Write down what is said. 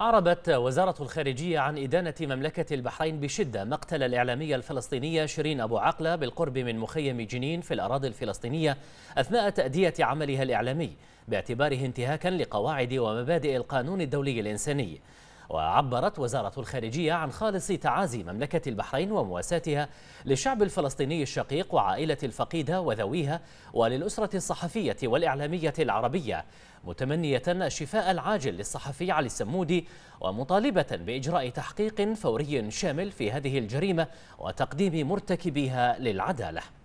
أعربت وزارة الخارجية عن إدانة مملكة البحرين بشدة مقتل الإعلامية الفلسطينية شيرين أبو عقلة بالقرب من مخيم جنين في الأراضي الفلسطينية أثناء تأدية عملها الإعلامي باعتباره انتهاكا لقواعد ومبادئ القانون الدولي الإنساني وعبرت وزارة الخارجية عن خالص تعازي مملكة البحرين ومواساتها للشعب الفلسطيني الشقيق وعائلة الفقيدة وذويها وللأسرة الصحفية والإعلامية العربية متمنية الشفاء العاجل للصحفي علي السمودي ومطالبة بإجراء تحقيق فوري شامل في هذه الجريمة وتقديم مرتكبيها للعدالة